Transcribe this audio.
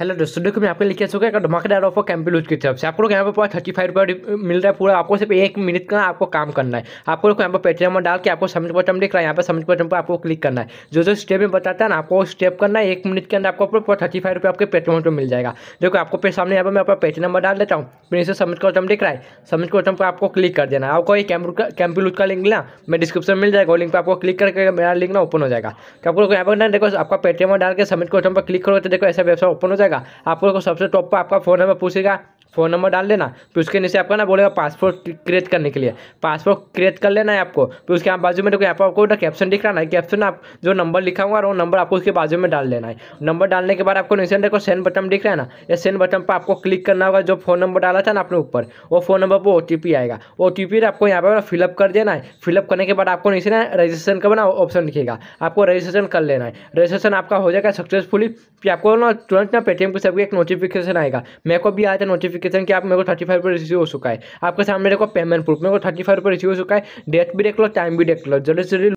hello दोस्तों देखो मैं आपके लिखे चुका है धमाकेदार ऑफर कैंपिलूज की तरफ से आप लोग यहाँ पर पूरा थर्टी फाइव रुपये मिल रहा है पूरा आपको सिर्फ एक मिनट का आपको काम करना है आपको लोग यहाँ पर पेटीएम में डाल के आपको समझ बटन दिख रहा है यहाँ पर समझ बटन पर आपको क्लिक करना है जो जो स्टेप में बताता है ना आपको स्टेप करना है एक मिनट के अंदर आपको पूरा थर्टी फाइव रुपये आपके पेटीएम पर मिल जाएगा देखो आपको पे सामने यहाँ पर मैं आपका पेटी नंबर डाल देता हूँ फिर इसे समझ का बटन दिख रहा है समझ का बटन पर आपको क्लिक कर देना आपको ये कैंपिलूज का लिंक ना मैं डिस्क्रिप्शन मिल जाएगा लिंक पर आपको क्लिक करके मेरा लिंक ना ओपन हो जाएगा तो आप लोग यहाँ पर देखो आपका पेटीएम में डाल के समझ को बटन पर क्लिक करो तो देखो ऐसा वेबसाइट ओपन हो जाएगा जाएगा आप लोग को सबसे टॉप पर आपका फ़ोन नंबर पूछेगा फ़ोन नंबर डाल देना फिर उसके नीचे आपका ना बोलेगा पासपोर्ट क्रिएट करने के लिए पासपोर्ट क्रिएट कर लेना है आपको फिर उसके आप बाजू में देखो यहाँ पर आपको ना कैप्शन दिख रहा ना कैप्शन आप जो नंबर लिखा हुआ है वो नंबर आपको उसके बाजू में डाल देना है नंबर डालने के बाद आपको नीचे देखो सेंड बटन दिख रहा है ना ये सेंड बटन पर आपको क्लिक करना होगा जो फ़ोन नंबर डाला था ना अपने ऊपर वो फ़ोन नंबर पर ओ आएगा ओ आपको यहाँ पर फिलअप कर देना है फिलअप करने के बाद आपको नीचे ना रजिस्ट्रेशन का ना ऑप्शन दिखेगा आपको रजिस्ट्रेशन कर लेना है रजिस्ट्रेशन आपका हो जाएगा सक्सेसफुली फिर आपको ना तुरंत ना पेटीएम पर सबके एक नोटिफिकेशन आएगा मेरे को भी आया था नोटिफिकेशन नोटिफिकेशन कि आप मेरे को थर्टी फाइव पर रिसीव हो चुका है आपके सामने देखो पेमेंट प्रूफ मेरे को थर्टी फाइव पर रिसीव हो चुका है डेट भी देख लो टाइम भी देख लो जल्दी से जल्दी